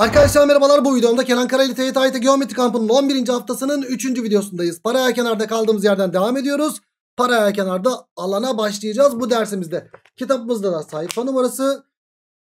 Arkadaşlar merhabalar bu videomda Kenan Karaylı TYT IT Geometri Kampı'nın 11. haftasının 3. videosundayız. Paraya kenarda kaldığımız yerden devam ediyoruz. Paraya kenarda alana başlayacağız bu dersimizde. Kitabımızda da sayfa numarası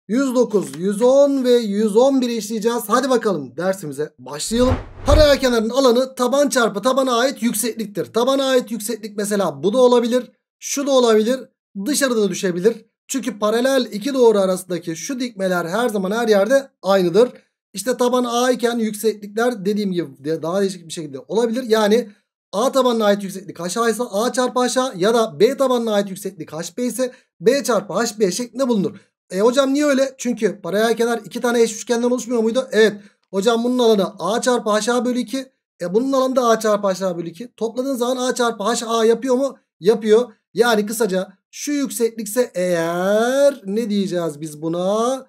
109, 110 ve 111 işleyeceğiz. Hadi bakalım dersimize başlayalım. Paraya kenarın alanı taban çarpı tabana ait yüksekliktir. Tabana ait yükseklik mesela bu da olabilir, şu da olabilir, dışarıda da düşebilir. Çünkü paralel iki doğru arasındaki şu dikmeler her zaman her yerde aynıdır. İşte taban A iken yükseklikler dediğim gibi daha değişik bir şekilde olabilir. Yani A tabanına ait yükseklik aşağı ise A çarpı aşağı ya da B tabanına ait yükseklik HB ise B çarpı HB şeklinde bulunur. E hocam niye öyle? Çünkü paraya kenar iki tane eş üçgenden oluşmuyor muydu? Evet. Hocam bunun alanı A çarpı aşağı bölü 2. E bunun alanı da A çarpı aşağı bölü 2. Topladığın zaman A çarpı HA yapıyor mu? Yapıyor. Yani kısaca şu yükseklikse eğer ne diyeceğiz biz buna?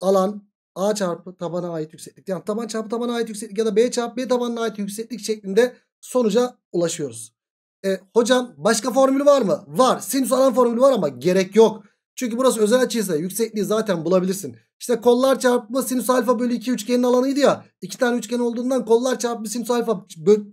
Alan A çarpı tabana ait yükseklik. Yani taban çarpı tabana ait yükseklik ya da B çarpı B tabanına ait yükseklik şeklinde sonuca ulaşıyoruz. E, hocam başka formül var mı? Var. Sinüs alan formülü var ama gerek yok. Çünkü burası özel açıysa yüksekliği zaten bulabilirsin. İşte kollar çarpımı sinüs alfa bölü 2 üçgenin alanıydı ya. İki tane üçgen olduğundan kollar çarpımı sinüs alfa,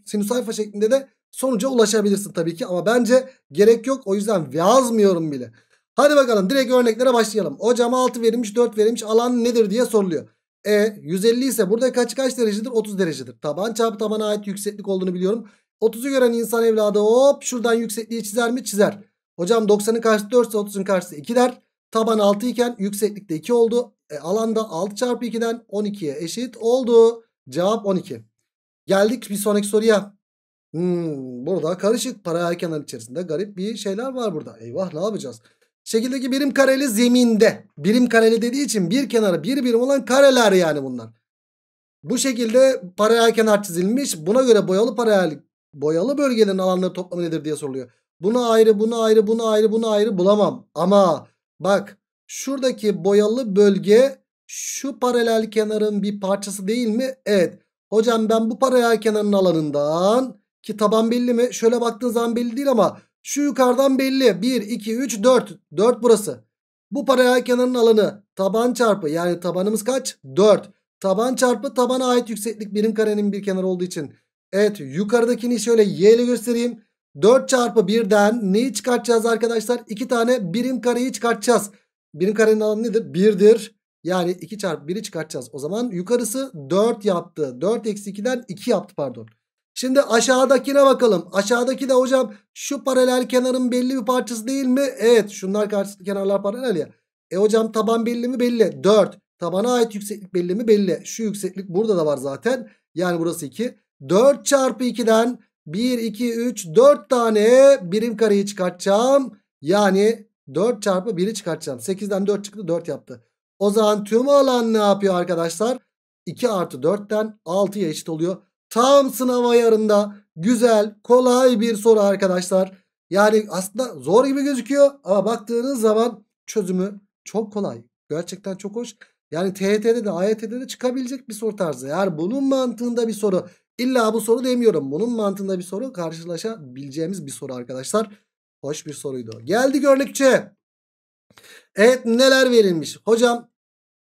sinüs alfa şeklinde de sonuca ulaşabilirsin tabii ki. Ama bence gerek yok. O yüzden yazmıyorum bile. Hadi bakalım direkt örneklere başlayalım. Hocam 6 verilmiş 4 verilmiş alan nedir diye soruluyor. E 150 ise burada kaç kaç derecedir? 30 derecedir. Taban çarpı tabana ait yükseklik olduğunu biliyorum. 30'u gören insan evladı hop şuradan yüksekliği çizer mi? Çizer. Hocam 90'ın karşısı 4 ise 30'un karşısı 2 der. Taban 6 iken yükseklik de 2 oldu. E, alanda 6 çarpı 2'den 12'ye eşit oldu. Cevap 12. Geldik bir sonraki soruya. Hmm, burada karışık paralel kenar içerisinde garip bir şeyler var burada. Eyvah ne yapacağız? Şekildeki birim kareli zeminde. Birim kareli dediği için bir kenarı bir birim olan kareler yani bunlar. Bu şekilde paralel kenar çizilmiş. Buna göre boyalı paralel er, boyalı bölgelerin alanları toplamı nedir diye soruluyor. Bunu ayrı, bunu ayrı, bunu ayrı, bunu ayrı bulamam. Ama bak şuradaki boyalı bölge şu paralel kenarın bir parçası değil mi? Evet. Hocam ben bu paralel kenarın alanından ki taban belli mi? Şöyle baktığın zaman belli değil ama şu yukarıdan belli. 1, 2, 3, 4. 4 burası. Bu paralel kenarın alanı taban çarpı yani tabanımız kaç? 4. Taban çarpı tabana ait yükseklik birim karenin bir kenarı olduğu için. Evet yukarıdakini şöyle y ile göstereyim. 4 çarpı 1'den neyi çıkartacağız arkadaşlar? 2 tane birim kareyi çıkartacağız. Birim karenin alanı nedir? 1'dir. Yani 2 çarpı 1'i çıkartacağız. O zaman yukarısı 4 yaptı. 4 eksi 2'den 2 yaptı pardon. Şimdi aşağıdakine bakalım. Aşağıdaki de hocam şu paralel kenarın belli bir parçası değil mi? Evet şunlar karşılıklı kenarlar paralel ya. E hocam taban belli mi? Belli. 4. Tabana ait yükseklik belli mi? Belli. Şu yükseklik burada da var zaten. Yani burası 2. 4 çarpı 2'den 1, 2, 3, 4 tane birim kareyi çıkartacağım. Yani 4 çarpı 1'i çıkartacağım. 8'den 4 çıktı 4 yaptı. O zaman tüm alan ne yapıyor arkadaşlar? 2 artı 4'ten 6'ya eşit oluyor. Tam sınav ayarında güzel kolay bir soru arkadaşlar. Yani aslında zor gibi gözüküyor ama baktığınız zaman çözümü çok kolay. Gerçekten çok hoş. Yani TET'de de AYT'de de çıkabilecek bir soru tarzı. Yani bunun mantığında bir soru. İlla bu soru demiyorum. Bunun mantığında bir soru karşılaşabileceğimiz bir soru arkadaşlar. Hoş bir soruydu. Geldi örnek Evet neler verilmiş? Hocam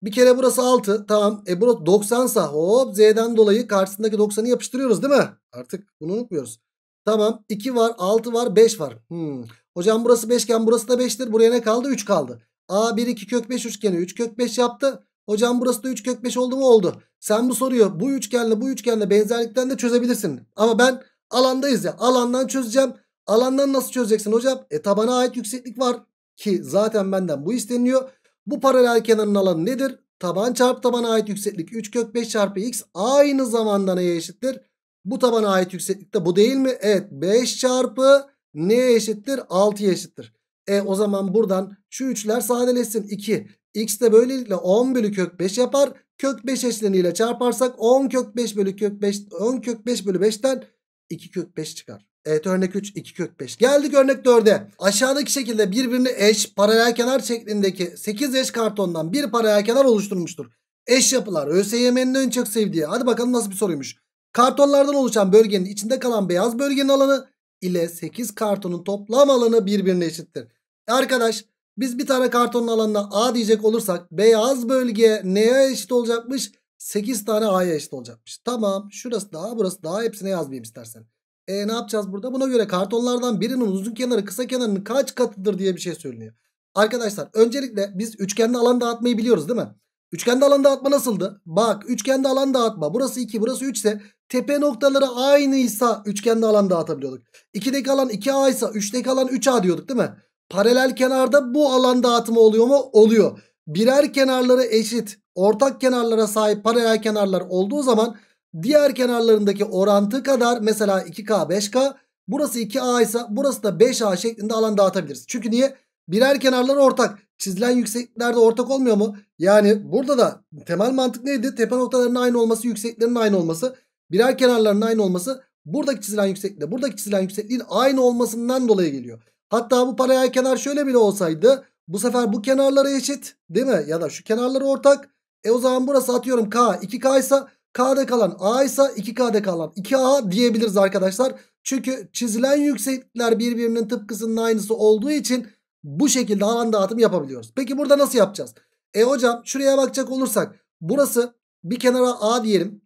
bir kere burası 6. Tamam. E burası 90 sa hop z'den dolayı karşısındaki 90'ı yapıştırıyoruz değil mi? Artık bunu unutmuyoruz. Tamam. 2 var, 6 var, 5 var. Hmm. Hocam burası 5 iken burası da 5'tir. Buraya ne kaldı? 3 kaldı. A 1 2 kök 5 üçgeni 3 kök 5 yaptı. Hocam burası da 3 kök 5 oldu mu? Oldu. Sen bu soruyu bu üçgenle bu üçgenle benzerlikten de çözebilirsin. Ama ben alandayız ya. Alandan çözeceğim. Alandan nasıl çözeceksin hocam? E tabana ait yükseklik var ki zaten benden bu isteniyor. Bu paralel kenarın alanı nedir? Taban çarpı tabana ait yükseklik 3 kök 5 çarpı x aynı zamanda neye eşittir? Bu tabana ait yükseklik de bu değil mi? Evet 5 çarpı neye eşittir? 6'ya eşittir. E o zaman buradan şu üçler sadeleşsin 2. X de böylelikle 10 bölü kök 5 yapar. Kök 5 eşleniyle çarparsak 10 kök 5 bölü kök 5 10 kök 5 bölü 5'ten 2 kök 5 çıkar. Evet örnek 3 2 kök 5. Geldik örnek 4'e. Aşağıdaki şekilde birbirine eş paralel kenar şeklindeki 8 eş kartondan bir paralel kenar oluşturmuştur. Eş yapılar ÖSYM'nin ön çok sevdiği. Hadi bakalım nasıl bir soruymuş. Kartonlardan oluşan bölgenin içinde kalan beyaz bölgenin alanı ile 8 kartonun toplam alanı birbirine eşittir. Arkadaş biz bir tane kartonun alanına A diyecek olursak beyaz bölge neye eşit olacakmış? 8 tane A'ya eşit olacakmış. Tamam şurası daha burası daha hepsine yazmayayım istersen. E ne yapacağız burada? Buna göre kartonlardan birinin uzun kenarı kısa kenarının kaç katıdır diye bir şey söyleniyor. Arkadaşlar öncelikle biz üçgende alan dağıtmayı biliyoruz değil mi? Üçgende alan dağıtma nasıldı? Bak üçgende alan dağıtma. Burası 2 burası 3 ise tepe noktaları aynıysa üçgende alan dağıtabiliyorduk. 2'deki alan 2A ise 3'deki alan 3A diyorduk değil mi? Paralel kenarda bu alan dağıtımı oluyor mu? Oluyor. Birer kenarları eşit ortak kenarlara sahip paralel kenarlar olduğu zaman diğer kenarlarındaki orantı kadar mesela 2K 5K burası 2A ise burası da 5A şeklinde alan dağıtabiliriz. Çünkü niye? Birer kenarlar ortak. Çizilen yüksekliklerde ortak olmuyor mu? Yani burada da temel mantık neydi? Tepe noktalarının aynı olması, yüksekliklerin aynı olması, birer kenarların aynı olması buradaki çizilen yükseklikle buradaki çizilen yüksekliğin aynı olmasından dolayı geliyor. Hatta bu paralel kenar şöyle bile olsaydı bu sefer bu kenarlara eşit değil mi? Ya da şu kenarları ortak. E o zaman burası atıyorum K 2K ise K'da kalan A ise 2K'da kalan 2A diyebiliriz arkadaşlar. Çünkü çizilen yükseklikler birbirinin tıpkısının aynısı olduğu için bu şekilde alan dağıtım yapabiliyoruz. Peki burada nasıl yapacağız? E hocam şuraya bakacak olursak burası bir kenara A diyelim.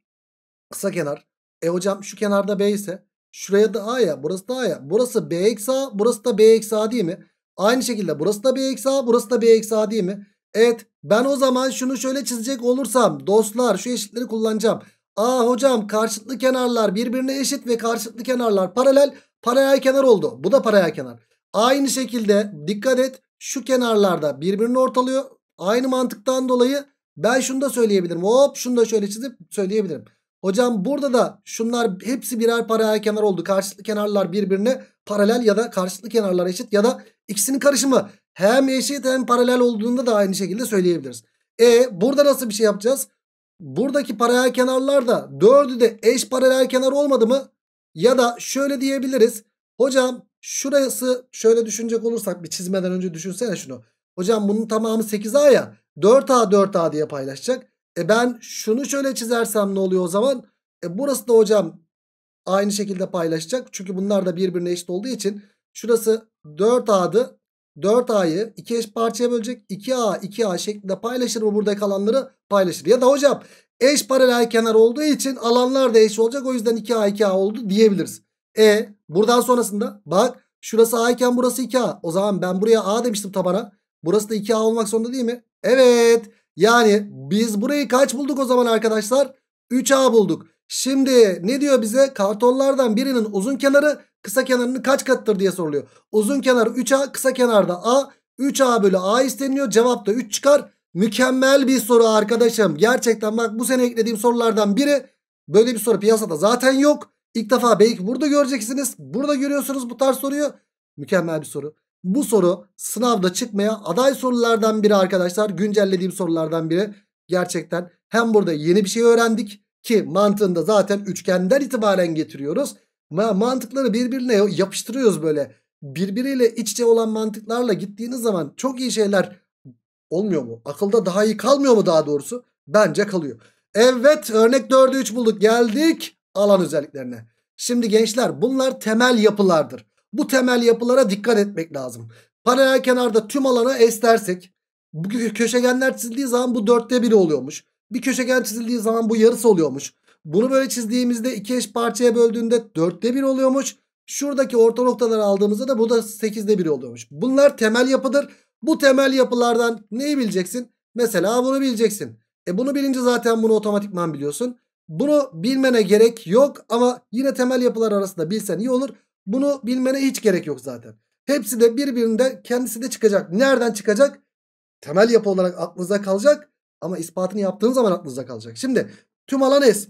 Kısa kenar. E hocam şu kenarda B ise şuraya da A ya burası da A ya. Burası B eksi A burası da B eksi A değil mi? Aynı şekilde burası da B eksi A burası da B eksi A değil mi? Evet ben o zaman şunu şöyle çizecek olursam dostlar şu eşitleri kullanacağım. Aa hocam karşıtlı kenarlar birbirine eşit ve karşıtlı kenarlar paralel. Paralel kenar oldu. Bu da paralel kenar. Aynı şekilde dikkat et şu kenarlarda birbirini ortalıyor. Aynı mantıktan dolayı ben şunu da söyleyebilirim. Hop şunu da şöyle çizip söyleyebilirim. Hocam burada da şunlar hepsi birer paralel kenar oldu. Karşıtlı kenarlar birbirine paralel ya da karşıtlı kenarlar eşit ya da ikisinin karışımı. Hem eşit hem paralel olduğunda da aynı şekilde söyleyebiliriz. E burada nasıl bir şey yapacağız? Buradaki paralel kenarlar da 4'ü de eş paralel kenar olmadı mı? Ya da şöyle diyebiliriz. Hocam şurası şöyle düşünecek olursak bir çizmeden önce düşünsene şunu. Hocam bunun tamamı 8A ya 4A 4A diye paylaşacak. E ben şunu şöyle çizersem ne oluyor o zaman? E burası da hocam aynı şekilde paylaşacak. Çünkü bunlar da birbirine eşit olduğu için şurası 4A'dı. 4A'yı 2 eş parçaya bölecek. 2A 2A şeklinde paylaşır mı buradaki alanları? Paylaşır. Ya da hocam eş paralel kenar olduğu için alanlar da eş olacak. O yüzden 2A 2A oldu diyebiliriz. E buradan sonrasında bak şurası A iken burası 2A. O zaman ben buraya A demiştim tabana. Burası da 2A olmak zorunda değil mi? Evet. Yani biz burayı kaç bulduk o zaman arkadaşlar? 3A bulduk. Şimdi ne diyor bize? Kartonlardan birinin uzun kenarı kısa kenarını kaç katıdır diye soruluyor. Uzun kenar 3A kısa kenarda A 3A bölü A isteniyor. Cevap da 3 çıkar. Mükemmel bir soru arkadaşım. Gerçekten bak bu sene eklediğim sorulardan biri. Böyle bir soru piyasada zaten yok. İlk defa belki burada göreceksiniz. Burada görüyorsunuz bu tarz soruyu. Mükemmel bir soru. Bu soru sınavda çıkmaya aday sorulardan biri arkadaşlar. Güncellediğim sorulardan biri. Gerçekten hem burada yeni bir şey öğrendik ki mantığında zaten üçgenden itibaren getiriyoruz mantıkları birbirine yapıştırıyoruz böyle. Birbiriyle iç içe olan mantıklarla gittiğiniz zaman çok iyi şeyler olmuyor mu? Akılda daha iyi kalmıyor mu daha doğrusu? Bence kalıyor. Evet örnek 4'ü 3 bulduk geldik alan özelliklerine. Şimdi gençler bunlar temel yapılardır. Bu temel yapılara dikkat etmek lazım. Paralel kenarda tüm alana S dersek bu köşegenler çizildiği zaman bu dörtte biri oluyormuş. Bir köşegen çizildiği zaman bu yarısı oluyormuş. Bunu böyle çizdiğimizde iki eş parçaya böldüğünde dörtte bir oluyormuş. Şuradaki orta noktaları aldığımızda da bu da sekizde bir oluyormuş. Bunlar temel yapıdır. Bu temel yapılardan neyi bileceksin? Mesela bunu bileceksin. E bunu bilince zaten bunu otomatikman biliyorsun. Bunu bilmene gerek yok ama yine temel yapılar arasında bilsen iyi olur. Bunu bilmene hiç gerek yok zaten. Hepsi de birbirinde kendisi de çıkacak. Nereden çıkacak? Temel yapı olarak aklınıza kalacak ama ispatını yaptığın zaman aklınıza kalacak. Şimdi tüm alan S.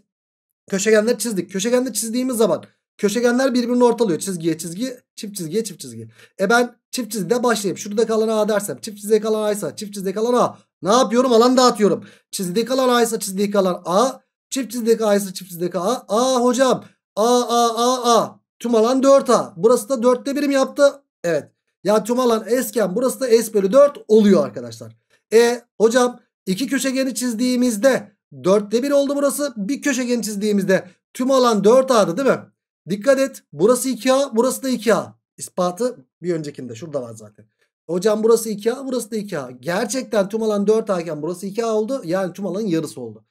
Köşegenler çizdik. Köşegenleri çizdiğimiz zaman köşegenler birbirini ortalıyor. Çizgiye çizgi, çift çizgiye çift çizgi. E ben çift çizgide başlayayım. Şurada kalan A dersem çift çizgide kalan A ise çift çizgide kalan A. Ne yapıyorum? Alan dağıtıyorum. Çizgide kalan A ise çizgide kalan A. Çift çizgide A ise çift çizgide A. A hocam. A A A A. Tüm alan 4A. Burası da 4'te birim yaptı. Evet. Ya tüm alan S'ken burası da S bölü 4 oluyor arkadaşlar. E hocam iki köşegeni çizdiğimizde Dörtte bir oldu burası. Bir köşegen çizdiğimizde tüm alan 4A'dı değil mi? Dikkat et. Burası 2A. Burası da 2A. İspatı bir öncekinde. Şurada var zaten. Hocam burası 2A. Burası da 2A. Gerçekten tüm alan 4A iken burası 2A oldu. Yani tüm alanın yarısı oldu.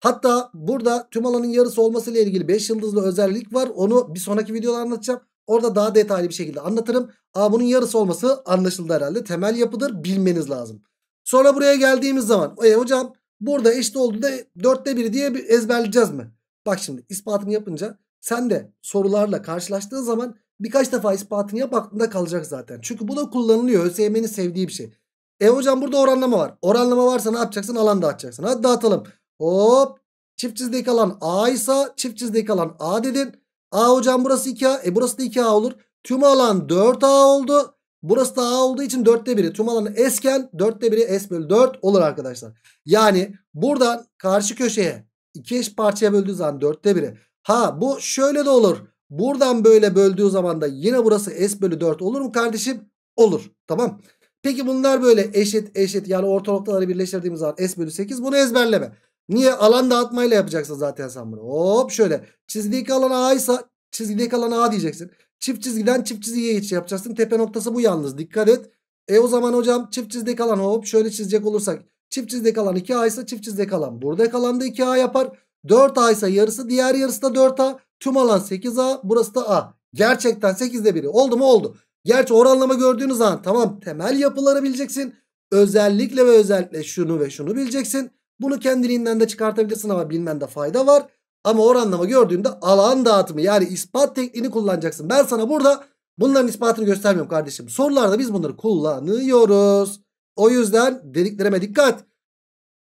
Hatta burada tüm alanın yarısı olması ile ilgili 5 yıldızlı özellik var. Onu bir sonraki videoda anlatacağım. Orada daha detaylı bir şekilde anlatırım. Aa bunun yarısı olması anlaşıldı herhalde. Temel yapıdır. Bilmeniz lazım. Sonra buraya geldiğimiz zaman. E hocam Burada eşit olduğunda dörtte biri diye bir ezberleyeceğiz mi? Bak şimdi ispatını yapınca sen de sorularla karşılaştığın zaman birkaç defa ispatını yap aklında kalacak zaten. Çünkü bu da kullanılıyor. ÖSYM'nin sevdiği bir şey. E hocam burada oranlama var. Oranlama varsa ne yapacaksın? Alan dağıtacaksın. Hadi dağıtalım. Hop. Çift çizdeki alan A ise çift çizdeki alan A dedin. A hocam burası 2A. E burası da 2A olur. Tüm alan 4A oldu. Burası da A olduğu için 4'te 1'i. Tüm alanı S gel. 4'te 1'i S bölü 4 olur arkadaşlar. Yani buradan karşı köşeye 2 eş parçaya böldüğü zaman 4'te 1'i. Ha bu şöyle de olur. Buradan böyle böldüğü zaman da yine burası S bölü 4 olur mu kardeşim? Olur. Tamam. Peki bunlar böyle eşit eşit yani orta noktaları birleştirdiğimiz zaman S bölü 8 bunu ezberleme. Niye? Alan dağıtmayla yapacaksın zaten sen bunu. Hop şöyle. Çizgideki alan A ise çizgideki alan A diyeceksin. Çift çizgiden çift çizgiye geçiş yapacaksın. Tepe noktası bu yalnız dikkat et. E o zaman hocam çift çizde kalan hop şöyle çizecek olursak. Çift çizde kalan 2A ise çift çizde kalan. Burada kalan da 2A yapar. 4A ise yarısı diğer yarısı da 4A. Tüm alan 8A burası da A. Gerçekten 8'de biri oldu mu oldu. Gerçi oranlama gördüğünüz an tamam temel yapıları bileceksin. Özellikle ve özellikle şunu ve şunu bileceksin. Bunu kendiliğinden de çıkartabilirsin ama bilmende fayda var. Ama oranlama gördüğünde alan dağıtımı yani ispat tekniğini kullanacaksın. Ben sana burada bunların ispatını göstermiyorum kardeşim. Sorularda biz bunları kullanıyoruz. O yüzden dediklerime dikkat.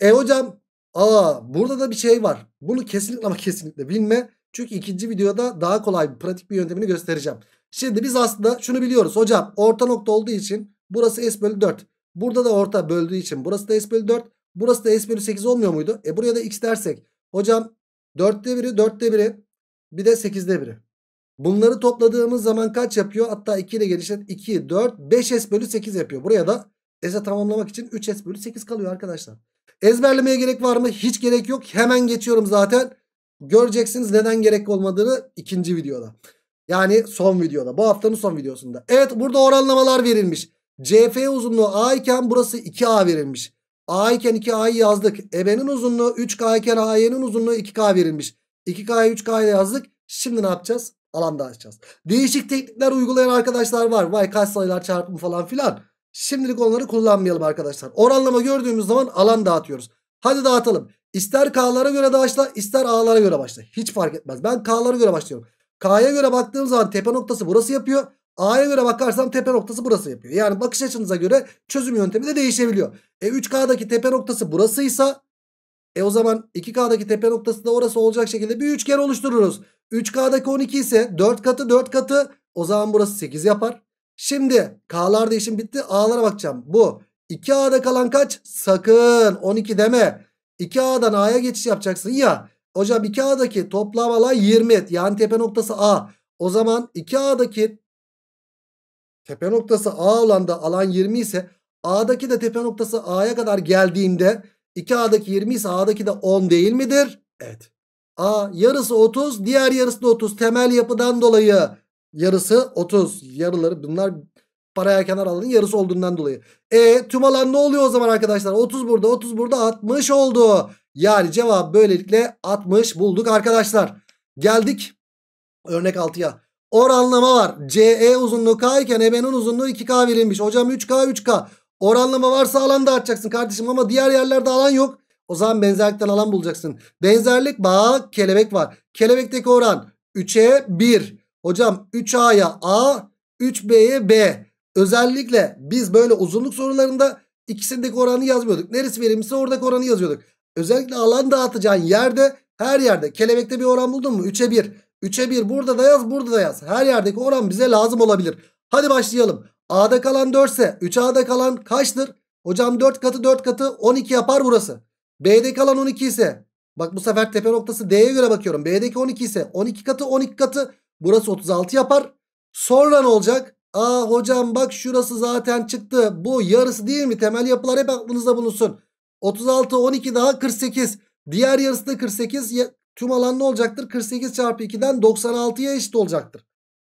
E hocam aa burada da bir şey var. Bunu kesinlikle ama kesinlikle bilme. Çünkü ikinci videoda daha kolay bir pratik bir yöntemini göstereceğim. Şimdi biz aslında şunu biliyoruz. Hocam orta nokta olduğu için burası S bölü 4. Burada da orta böldüğü için burası da S bölü 4. Burası da S bölü 8 olmuyor muydu? E buraya da x dersek. Hocam 4'te 1'i 4'te 1'i bir de 8'de 1'i. Bunları topladığımız zaman kaç yapıyor? Hatta 2 ile genişlet 2, 4, 5s bölü 8 yapıyor. Buraya da S'e tamamlamak için 3s bölü 8 kalıyor arkadaşlar. Ezberlemeye gerek var mı? Hiç gerek yok. Hemen geçiyorum zaten. Göreceksiniz neden gerek olmadığını ikinci videoda. Yani son videoda. Bu haftanın son videosunda. Evet burada oranlamalar verilmiş. CF uzunluğu A iken burası 2A verilmiş. A iken 2A'yı yazdık. EB'nin uzunluğu 3K iken A'nın uzunluğu 2K verilmiş. 2K'yı 3 k ile yazdık. Şimdi ne yapacağız? Alanda açacağız. Değişik teknikler uygulayan arkadaşlar var. Vay kaç sayılar çarpımı falan filan. Şimdilik onları kullanmayalım arkadaşlar. Oranlama gördüğümüz zaman alan dağıtıyoruz. Hadi dağıtalım. İster K'lara göre başla ister A'lara göre başla. Hiç fark etmez. Ben K'lara göre başlıyorum. K'ya göre baktığım zaman tepe noktası burası yapıyor. A'ya göre bakarsam tepe noktası burası yapıyor. Yani bakış açınıza göre çözüm yöntemi de değişebiliyor. E 3K'daki tepe noktası burasıysa e o zaman 2K'daki tepe noktası da orası olacak şekilde bir üçgen oluştururuz. 3K'daki 12 ise 4 katı 4 katı o zaman burası 8 yapar. Şimdi K'larda işim bitti A'lara bakacağım. Bu 2A'da kalan kaç? Sakın 12 deme. 2A'dan A'ya geçiş yapacaksın ya. Hocam 2A'daki toplam alan 20 yani tepe noktası A. O zaman 2A'daki Tepe noktası A olan da alan 20 ise A'daki de tepe noktası A'ya kadar geldiğinde 2A'daki 20 ise A'daki de 10 değil midir? Evet. A yarısı 30 diğer yarısı da 30 temel yapıdan dolayı yarısı 30 yarıları bunlar paraya kenar alanın yarısı olduğundan dolayı. E tüm alan ne oluyor o zaman arkadaşlar 30 burada 30 burada 60 oldu. Yani cevap böylelikle 60 bulduk arkadaşlar. Geldik örnek 6'ya. Oranlama var. CE uzunluğu K iken EB'nin uzunluğu 2K verilmiş. Hocam 3K 3K. Oranlama varsa alanda atacaksın kardeşim ama diğer yerlerde alan yok. O zaman benzerlikten alan bulacaksın. Benzerlik bağ kelebek var. Kelebekteki oran 3'e 1. Hocam 3A'ya A, 3B'ye B. Özellikle biz böyle uzunluk sorularında ikisindeki oranı yazmıyorduk. Neresi verilmişse oradaki oranı yazıyorduk. Özellikle alan dağıtacağın yerde her yerde kelebekte bir oran buldun mu? 3'e 1. 3'e 1 burada da yaz burada da yaz. Her yerdeki oran bize lazım olabilir. Hadi başlayalım. A'da kalan 4 ise 3A'da kalan kaçtır? Hocam 4 katı 4 katı 12 yapar burası. B'de kalan 12 ise bak bu sefer tepe noktası D'ye göre bakıyorum. B'deki 12 ise 12 katı 12 katı burası 36 yapar. Sonra ne olacak? Aa hocam bak şurası zaten çıktı. Bu yarısı değil mi? Temel yapılar hep aklınızda bulunsun. 36 12 daha 48. Diğer yarısı da 48. Tüm alan ne olacaktır? 48 çarpı 2'den 96'ya eşit olacaktır.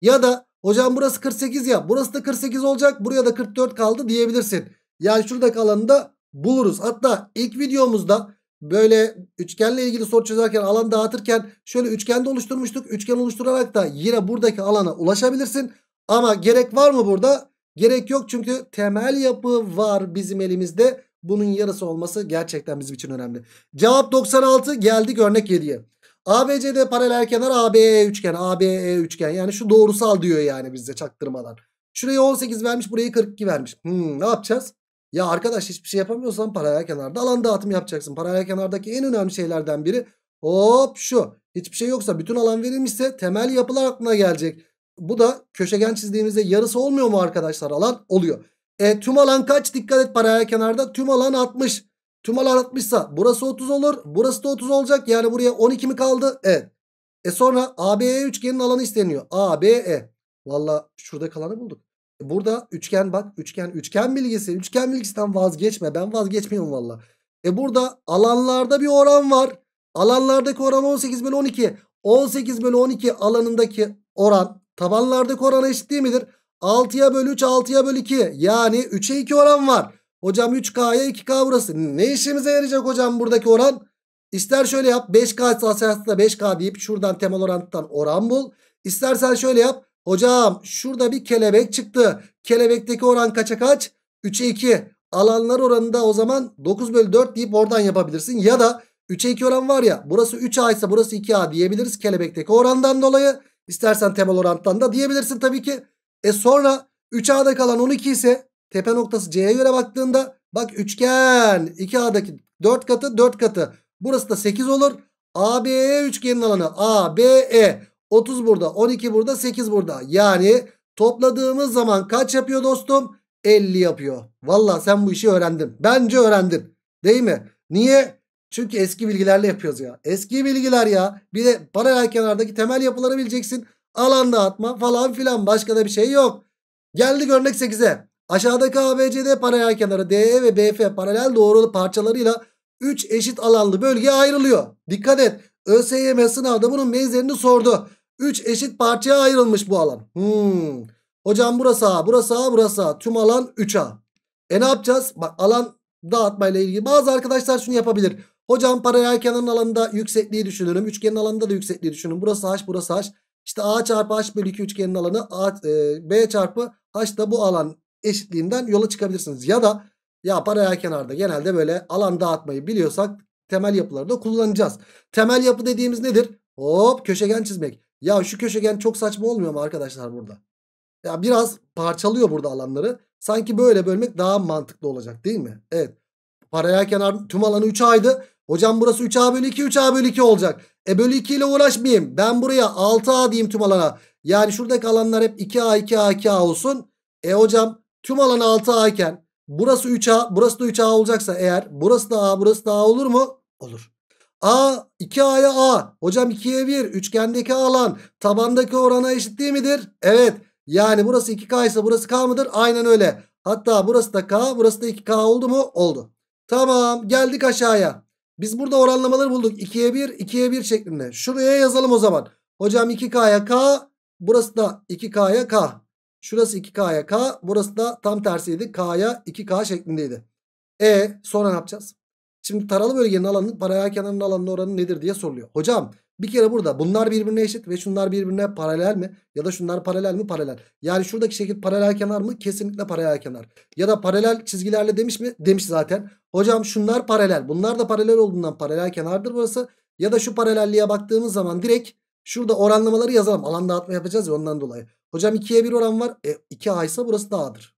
Ya da hocam burası 48 ya burası da 48 olacak buraya da 44 kaldı diyebilirsin. Yani şuradaki alanı da buluruz. Hatta ilk videomuzda böyle üçgenle ilgili soru çözerken alan dağıtırken şöyle üçgende oluşturmuştuk. Üçgen oluşturarak da yine buradaki alana ulaşabilirsin. Ama gerek var mı burada? Gerek yok çünkü temel yapı var bizim elimizde. Bunun yarısı olması gerçekten bizim için önemli. Cevap 96 geldik örnek 7'ye. ABCD paralel kenar ABE üçgen. ABE üçgen. Yani şu doğrusal diyor yani bizde çaktırmadan. Şurayı 18 vermiş burayı 42 vermiş. Hmm, ne yapacağız? Ya arkadaş hiçbir şey yapamıyorsan paralel kenarda alan dağıtım yapacaksın. Paralel kenardaki en önemli şeylerden biri hop şu. Hiçbir şey yoksa bütün alan verilmişse temel yapılar aklına gelecek. Bu da köşegen çizdiğimizde yarısı olmuyor mu arkadaşlar alan? Oluyor. E, tüm alan kaç? Dikkat et paraya kenarda. Tüm alan 60. Tüm alan 60 ise burası 30 olur. Burası da 30 olacak. Yani buraya 12 mi kaldı? Evet. E sonra ABE üçgenin alanı isteniyor. ABE. Valla şurada kalanı bulduk. E, burada üçgen bak. Üçgen. Üçgen bilgisi. Üçgen bilgisinden vazgeçme. Ben vazgeçmiyorum valla. E burada alanlarda bir oran var. Alanlardaki oran 18 bölü 12. 18 bölü 12 alanındaki oran tabanlardaki orana eşit değil midir? 6'ya bölü 3 6'ya bölü 2 yani 3'e 2 oran var. Hocam 3K'ya 2K burası. Ne işimize yarayacak hocam buradaki oran? İster şöyle yap 5K ise aslında 5K deyip şuradan temel orantıdan oran bul. İstersen şöyle yap. Hocam şurada bir kelebek çıktı. Kelebekteki oran kaça kaç? 3'e 2. Alanlar oranında o zaman 9 bölü 4 deyip oradan yapabilirsin. Ya da 3'e 2 oran var ya burası 3A ise burası 2A diyebiliriz. Kelebekteki orandan dolayı. İstersen temel orantıdan da diyebilirsin tabii ki. E sonra 3A'da kalan 12 ise tepe noktası C'ye göre baktığında bak üçgen 2A'daki 4 katı 4 katı. Burası da 8 olur. ABE üçgenin alanı ABE 30 burada 12 burada 8 burada. Yani topladığımız zaman kaç yapıyor dostum? 50 yapıyor. Valla sen bu işi öğrendin. Bence öğrendin. Değil mi? Niye? Çünkü eski bilgilerle yapıyoruz ya. Eski bilgiler ya. Bir de paralel kenardaki temel yapıları bileceksin. Alanda atma falan filan. Başka da bir şey yok. Geldik örnek 8'e. Aşağıdaki ABCD paralel kenarı DE ve BF paralel doğrulu parçalarıyla 3 eşit alanlı bölgeye ayrılıyor. Dikkat et. ÖSYM sınavda bunun benzerini sordu. 3 eşit parçaya ayrılmış bu alan. Hmm. Hocam burası A, burası A, burası A. Tüm alan 3A. E ne yapacağız? Bak alan dağıtmayla ilgili bazı arkadaşlar şunu yapabilir. Hocam paralel kenarın alanında yüksekliği düşünürüm. Üçgenin alanında da yüksekliği düşünün. Burası H, burası H. İşte A çarpı H bölü 2 üçgenin alanı A, e, B çarpı H da bu alan eşitliğinden yola çıkabilirsiniz. Ya da ya paraya kenarda genelde böyle alan dağıtmayı biliyorsak temel yapıları da kullanacağız. Temel yapı dediğimiz nedir? Hop köşegen çizmek. Ya şu köşegen çok saçma olmuyor mu arkadaşlar burada? Ya biraz parçalıyor burada alanları. Sanki böyle bölmek daha mantıklı olacak değil mi? Evet. Paraya kenar tüm alanı 3 aydı. Hocam burası 3A bölü 2 3A bölü 2 olacak. E bölü 2 ile uğraşmayayım. Ben buraya 6A diyeyim tüm alana. Yani şuradaki alanlar hep 2A 2A 2A olsun. E hocam tüm alan 6A iken burası 3A burası da 3A olacaksa eğer burası da A burası da A olur mu? Olur. A 2A'ya A. Hocam 2'ye 1 üçgendeki alan tabandaki orana eşit değil midir? Evet. Yani burası 2K ise burası K mıdır? Aynen öyle. Hatta burası da K burası da 2K oldu mu? Oldu. Tamam geldik aşağıya. Biz burada oranlamaları bulduk. 2'ye 1, 2'ye 1 şeklinde. Şuraya yazalım o zaman. Hocam 2K'ya K, burası da 2K'ya K. Şurası 2K'ya K, burası da tam tersiydi. K'ya 2K şeklindeydi. E sonra ne yapacağız? Şimdi taralı bölgenin alanının paralel kenarının alanının oranı nedir diye soruluyor. Hocam bir kere burada bunlar birbirine eşit ve şunlar birbirine paralel mi? Ya da şunlar paralel mi? Paralel. Yani şuradaki şekil paralel kenar mı? Kesinlikle paralel kenar. Ya da paralel çizgilerle demiş mi? Demiş zaten. Hocam şunlar paralel. Bunlar da paralel olduğundan paralel kenardır burası. Ya da şu paralelliğe baktığımız zaman direkt şurada oranlamaları yazalım. Alan dağıtma yapacağız ya ondan dolayı. Hocam 2'ye 1 oran var. E, 2A ise burası da A'dır.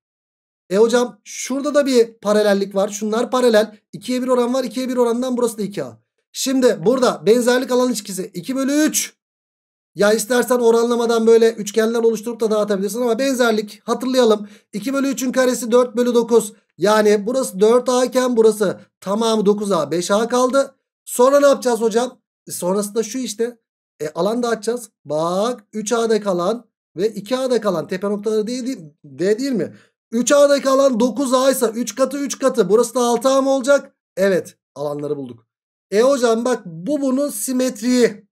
E hocam şurada da bir paralellik var. Şunlar paralel. 2'ye 1 oran var. 2'ye 1 orandan burası da 2A. Şimdi burada benzerlik alan ilişkisi 2 bölü 3. Ya istersen oranlamadan böyle üçgenler oluşturup da dağıtabilirsin ama benzerlik hatırlayalım. 2 bölü 3'ün karesi 4 bölü 9. Yani burası 4A iken burası tamamı 9A 5A kaldı. Sonra ne yapacağız hocam? E sonrasında şu işte. E, alan dağıtacağız. Bak 3A'da kalan ve 2A'da kalan tepe noktaları değil, değil, D değil mi? 3A'da kalan 9A ise 3 katı 3 katı. Burası da 6A mı olacak? Evet alanları bulduk. E hocam bak bu bunun simetriği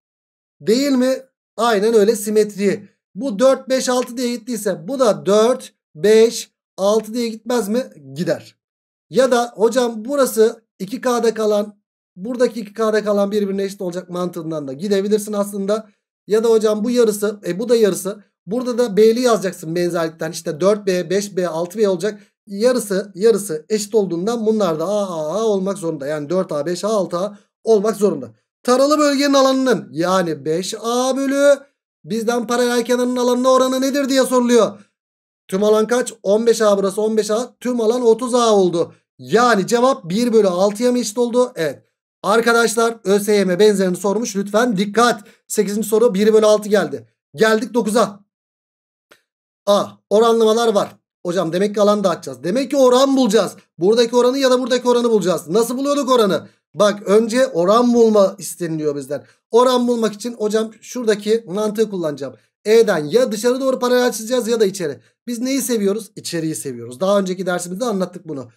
değil mi? Aynen öyle simetriği. Bu 4, 5, 6 diye gittiyse bu da 4, 5, 6 diye gitmez mi? Gider. Ya da hocam burası 2K'da kalan buradaki 2K'da kalan birbirine eşit olacak mantığından da gidebilirsin aslında. Ya da hocam bu yarısı e bu da yarısı. Burada da B'li yazacaksın benzerlikten işte 4B, 5B, 6B olacak. Yarısı yarısı eşit olduğundan bunlar da A, A, A olmak zorunda. Yani 4A, 5A, 6A olmak zorunda. Taralı bölgenin alanının yani 5A bölü bizden paralel kenarın alanına oranı nedir diye soruluyor. Tüm alan kaç? 15A burası 15A. Tüm alan 30A oldu. Yani cevap 1 bölü 6'ya mı eşit oldu? Evet. Arkadaşlar ÖSYM benzerini sormuş. Lütfen dikkat. 8. soru 1 bölü 6 geldi. Geldik 9'a. A. Oranlamalar var. Hocam demek ki alan açacağız. Demek ki oran bulacağız. Buradaki oranı ya da buradaki oranı bulacağız. Nasıl buluyorduk oranı? Bak önce oran bulma isteniliyor bizden. Oran bulmak için hocam şuradaki mantığı kullanacağım. E'den ya dışarı doğru paralel çizeceğiz ya da içeri. Biz neyi seviyoruz? İçeriği seviyoruz. Daha önceki dersimizde anlattık bunu.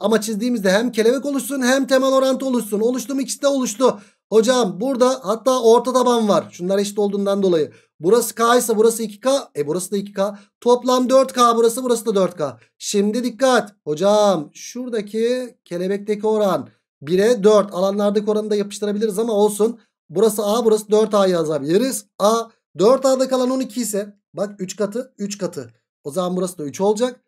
Ama çizdiğimizde hem kelebek oluşsun hem temel orantı oluşsun. Oluştu mu ikisi de oluştu. Hocam burada hatta orta taban var. Şunlar eşit olduğundan dolayı. Burası K ise burası 2K. E burası da 2K. Toplam 4K burası burası da 4K. Şimdi dikkat. Hocam şuradaki kelebekteki oran 1'e 4 alanlardaki oranı da yapıştırabiliriz ama olsun. Burası A burası 4A yazabiliriz. A 4A'da kalan 12 ise bak 3 katı 3 katı. O zaman burası da 3 olacak.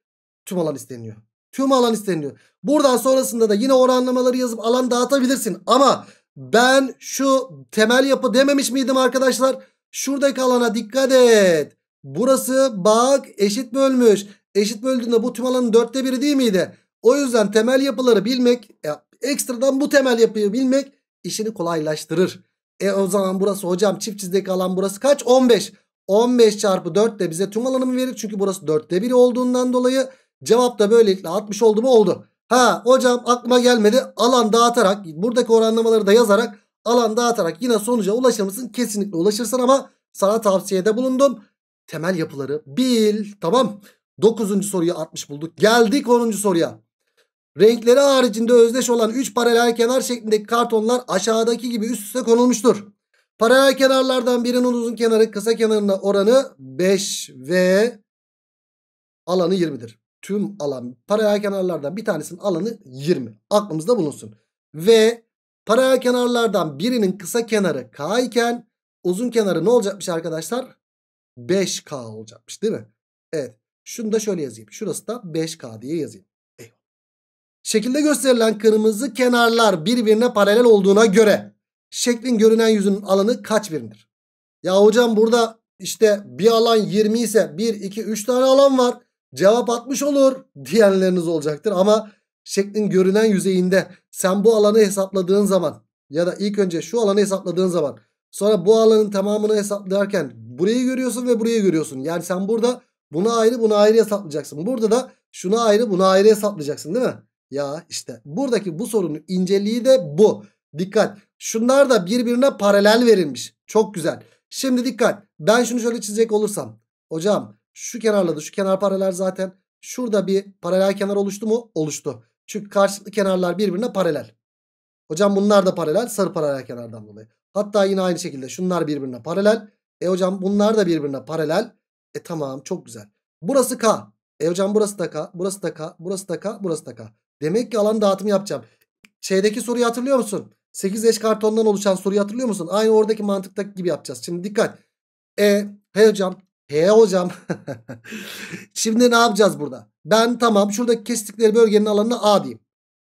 Tüm alan isteniyor. Tüm alan isteniyor. Buradan sonrasında da yine oranlamaları yazıp alan dağıtabilirsin. Ama ben şu temel yapı dememiş miydim arkadaşlar? Şuradaki alana dikkat et. Burası bak eşit bölmüş. Eşit böldüğünde bu tüm alanın dörtte biri değil miydi? O yüzden temel yapıları bilmek ya Ekstradan bu temel yapıyı bilmek işini kolaylaştırır. E o zaman burası hocam çift çizdeki alan burası kaç? 15. 15 çarpı 4 de bize tüm alanımı verir. Çünkü burası 4'te 1 olduğundan dolayı cevap da böylelikle 60 oldu mu oldu. Ha hocam aklıma gelmedi. Alan dağıtarak buradaki oranlamaları da yazarak alan dağıtarak yine sonuca ulaşır mısın? Kesinlikle ulaşırsın ama sana tavsiyede bulundum. Temel yapıları bil tamam. 9. soruyu 60 bulduk. Geldik 10. soruya. Renkleri haricinde özdeş olan 3 paralel kenar şeklindeki kartonlar aşağıdaki gibi üst üste konulmuştur. Paralel kenarlardan birinin uzun kenarı kısa kenarına oranı 5 ve alanı 20'dir. Tüm alan paralel kenarlardan bir tanesinin alanı 20. Aklımızda bulunsun. Ve paralel kenarlardan birinin kısa kenarı k iken uzun kenarı ne olacakmış arkadaşlar? 5k olacakmış değil mi? Evet. Şunu da şöyle yazayım. Şurası da 5k diye yazayım. Şekilde gösterilen kırmızı kenarlar birbirine paralel olduğuna göre şeklin görünen yüzünün alanı kaç birimdir? Ya hocam burada işte bir alan 20 ise 1, 2, 3 tane alan var. Cevap 60 olur diyenleriniz olacaktır. Ama şeklin görünen yüzeyinde sen bu alanı hesapladığın zaman ya da ilk önce şu alanı hesapladığın zaman sonra bu alanın tamamını hesaplarken burayı görüyorsun ve burayı görüyorsun. Yani sen burada bunu ayrı bunu ayrı hesaplayacaksın. Burada da şunu ayrı bunu ayrı hesaplayacaksın değil mi? Ya işte buradaki bu sorunun inceliği de bu. Dikkat. Şunlar da birbirine paralel verilmiş. Çok güzel. Şimdi dikkat. Ben şunu şöyle çizecek olursam. Hocam şu kenarla da şu kenar paralel zaten. Şurada bir paralel kenar oluştu mu? Oluştu. Çünkü karşılıklı kenarlar birbirine paralel. Hocam bunlar da paralel. Sarı paralel kenardan dolayı. Hatta yine aynı şekilde şunlar birbirine paralel. E hocam bunlar da birbirine paralel. E tamam çok güzel. Burası K. E hocam burası da K. Burası da K. Burası da K. Burası da K. Demek ki alan dağıtımı yapacağım. Şeydeki soruyu hatırlıyor musun? 8 eş kartondan oluşan soruyu hatırlıyor musun? Aynı oradaki mantıktaki gibi yapacağız. Şimdi dikkat. E, he hocam. He hocam. Şimdi ne yapacağız burada? Ben tamam şuradaki kestikleri bölgenin alanına A diyeyim.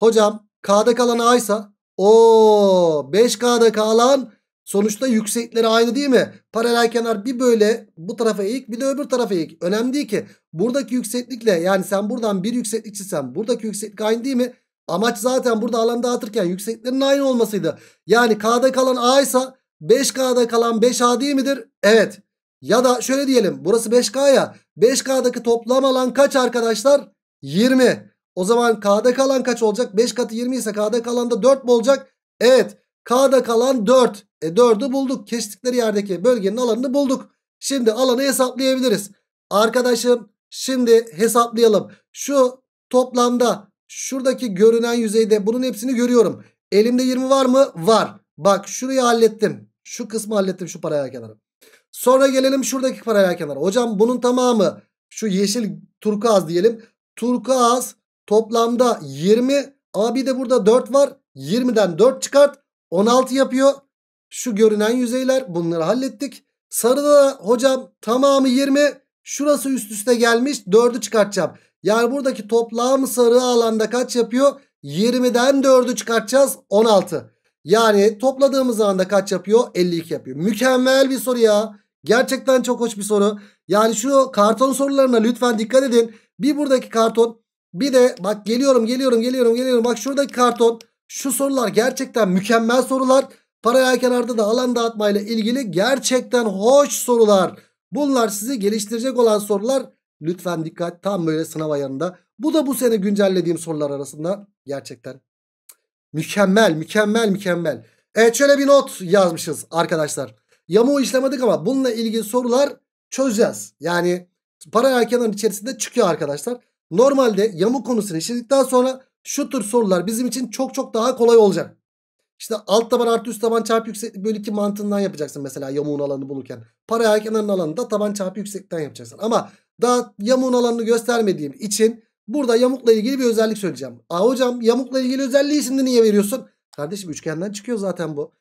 Hocam K'da kalan A ise o 5K'da alan. Sonuçta yüksekleri aynı değil mi? Paralel kenar bir böyle bu tarafa eğik bir de öbür tarafa eğik. Önemli değil ki. Buradaki yükseklikle yani sen buradan bir yükseklik çizsen buradaki yükseklik aynı değil mi? Amaç zaten burada alan dağıtırken yükseklerin aynı olmasıydı. Yani K'da kalan A ise 5K'da kalan 5A değil midir? Evet. Ya da şöyle diyelim burası 5K ya. 5K'daki toplam alan kaç arkadaşlar? 20. O zaman K'da kalan kaç olacak? 5 katı 20 ise K'da kalan da 4 mü olacak? Evet. K'da kalan 4. E 4'ü bulduk. Kestikleri yerdeki bölgenin alanını bulduk. Şimdi alanı hesaplayabiliriz. Arkadaşım şimdi hesaplayalım. Şu toplamda şuradaki görünen yüzeyde bunun hepsini görüyorum. Elimde 20 var mı? Var. Bak şurayı hallettim. Şu kısmı hallettim şu paraya kenara. Sonra gelelim şuradaki paraya kenara. Hocam bunun tamamı şu yeşil turkuaz diyelim. Turkuaz toplamda 20 ama bir de burada 4 var. 20'den 4 çıkart. 16 yapıyor. Şu görünen yüzeyler bunları hallettik. Sarıda hocam tamamı 20. Şurası üst üste gelmiş 4'ü çıkartacağım. Yani buradaki toplam sarı alanda kaç yapıyor? 20'den 4'ü çıkartacağız 16. Yani topladığımız anda kaç yapıyor? 52 yapıyor. Mükemmel bir soru ya. Gerçekten çok hoş bir soru. Yani şu karton sorularına lütfen dikkat edin. Bir buradaki karton bir de bak geliyorum geliyorum geliyorum geliyorum. Bak şuradaki karton. Şu sorular gerçekten mükemmel sorular. Paralel kenarda da alan dağıtmayla ilgili gerçekten hoş sorular. Bunlar sizi geliştirecek olan sorular. Lütfen dikkat tam böyle sınav yanında. Bu da bu sene güncellediğim sorular arasında. Gerçekten mükemmel mükemmel mükemmel. Evet şöyle bir not yazmışız arkadaşlar. Yamuğu işlemedik ama bununla ilgili sorular çözeceğiz. Yani paraya kenarın içerisinde çıkıyor arkadaşlar. Normalde yamuk konusunu işledikten sonra şu tür sorular bizim için çok çok daha kolay olacak. İşte alt taban artı üst taban çarpı yükseklik bölü 2 mantığından yapacaksın mesela yamuğun alanını bulurken. Paralel kenarın alanını da taban çarpı yükseklikten yapacaksın. Ama daha yamuğun alanını göstermediğim için burada yamukla ilgili bir özellik söyleyeceğim. Aa hocam yamukla ilgili özelliği şimdi niye veriyorsun? Kardeşim üçgenden çıkıyor zaten bu.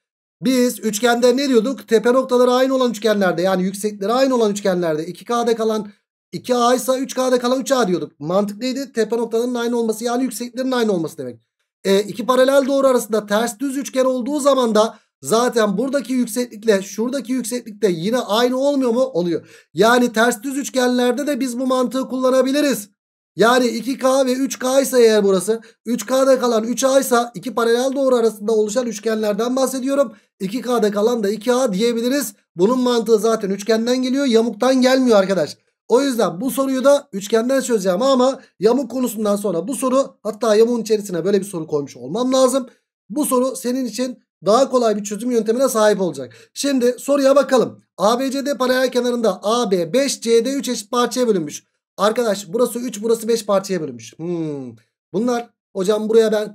Biz üçgende ne diyorduk? Tepe noktaları aynı olan üçgenlerde yani yüksekleri aynı olan üçgenlerde 2K'da kalan 2A ise 3K'da kalan 3A diyorduk. Mantık neydi? Tepe noktalarının aynı olması yani yükseklerin aynı olması demek. E, iki paralel doğru arasında ters düz üçgen olduğu zaman da zaten buradaki yükseklikle şuradaki yükseklikte yine aynı olmuyor mu? Oluyor. Yani ters düz üçgenlerde de biz bu mantığı kullanabiliriz. Yani 2K ve 3K ise eğer burası 3K'da kalan 3A ise iki paralel doğru arasında oluşan üçgenlerden bahsediyorum. 2K'da kalan da 2A diyebiliriz. Bunun mantığı zaten üçgenden geliyor yamuktan gelmiyor arkadaş. O yüzden bu soruyu da üçgenden çözeceğim ama yamuk konusundan sonra bu soru hatta yamuğun içerisine böyle bir soru koymuş olmam lazım. Bu soru senin için daha kolay bir çözüm yöntemine sahip olacak. Şimdi soruya bakalım. ABCD paralel kenarında AB 5 CD 3 eşit parçaya bölünmüş. Arkadaş burası 3 burası 5 parçaya bölünmüş. Hmm. Bunlar hocam buraya ben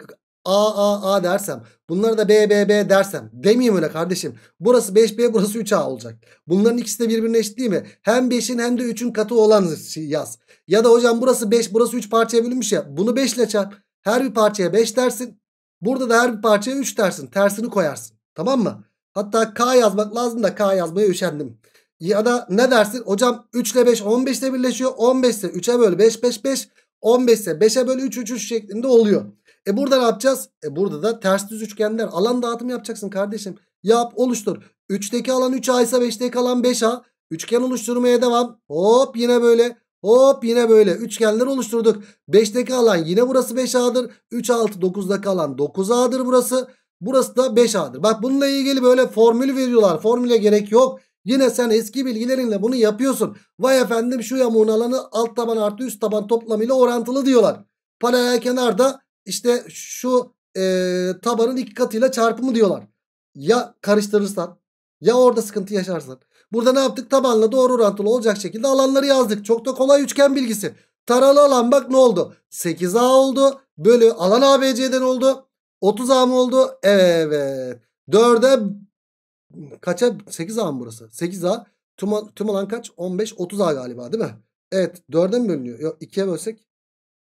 A A A dersem bunları da B B B dersem demeyeyim öyle kardeşim. Burası 5B burası 3A olacak. Bunların ikisi de birbirine eşit değil mi? Hem 5'in hem de 3'ün katı olan şey yaz. Ya da hocam burası 5 burası 3 parçaya bölünmüş ya. Bunu 5 ile çarp. Her bir parçaya 5 dersin. Burada da her bir parçaya 3 dersin. Tersini koyarsın. Tamam mı? Hatta K yazmak lazım da K yazmaya üşendim. Ya da ne dersin? Hocam 3 ile 5 15 ile birleşiyor. 15 ise 3'e böl 5 5 5. 15 ise 5'e bölü 3 3 3 şeklinde oluyor. E burada ne yapacağız? E burada da ters düz üçgenler. Alan dağıtım yapacaksın kardeşim. Yap oluştur. 3'teki alan 3A ise 5'teki kalan 5A. Üçgen oluşturmaya devam. Hop yine böyle. Hop yine böyle. Üçgenler oluşturduk. 5'teki alan yine burası 5A'dır. 3, 6, 9'daki alan 9A'dır burası. Burası da 5A'dır. Bak bununla ilgili böyle formül veriyorlar. Formüle gerek yok. Yine sen eski bilgilerinle bunu yapıyorsun. Vay efendim şu yamuğun alanı alt taban artı üst taban toplamıyla orantılı diyorlar. Paralel kenarda işte şu e, tabanın iki katıyla çarpımı diyorlar. Ya karıştırırsan ya orada sıkıntı yaşarsan. Burada ne yaptık? Tabanla doğru orantılı olacak şekilde alanları yazdık. Çok da kolay üçgen bilgisi. Taralı alan bak ne oldu? 8A oldu. Bölü alan ABC'den oldu. 30A mı oldu? Evet. 4'e kaça? 8A mı burası? 8A. Tüm, tüm alan kaç? 15. 30A galiba değil mi? Evet. 4'e mi bölünüyor? Yok 2'ye bölsek.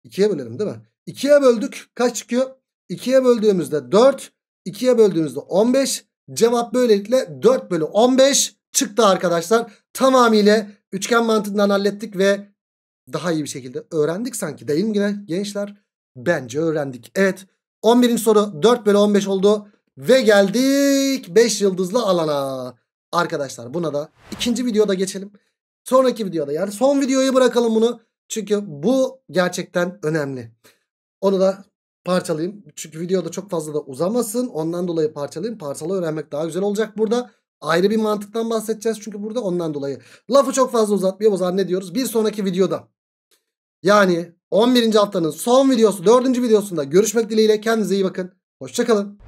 2'ye bölelim değil mi? 2'ye böldük. Kaç çıkıyor? 2'ye böldüğümüzde 4. 2'ye böldüğümüzde 15. Cevap böylelikle 4 bölü 15 çıktı arkadaşlar. Tamamıyla üçgen mantığından hallettik ve daha iyi bir şekilde öğrendik sanki değil mi gençler? Bence öğrendik. Evet 11. soru 4 bölü 15 oldu ve geldik 5 yıldızlı alana. Arkadaşlar buna da ikinci videoda geçelim. Sonraki videoda yani son videoyu bırakalım bunu. Çünkü bu gerçekten önemli. Onu da parçalayayım. Çünkü videoda çok fazla da uzamasın. Ondan dolayı parçalayayım. Parçalı öğrenmek daha güzel olacak burada. Ayrı bir mantıktan bahsedeceğiz çünkü burada ondan dolayı. Lafı çok fazla uzatmıyoruz zannediyoruz. Bir sonraki videoda yani 11. haftanın son videosu 4. videosunda görüşmek dileğiyle kendinize iyi bakın. Hoşçakalın.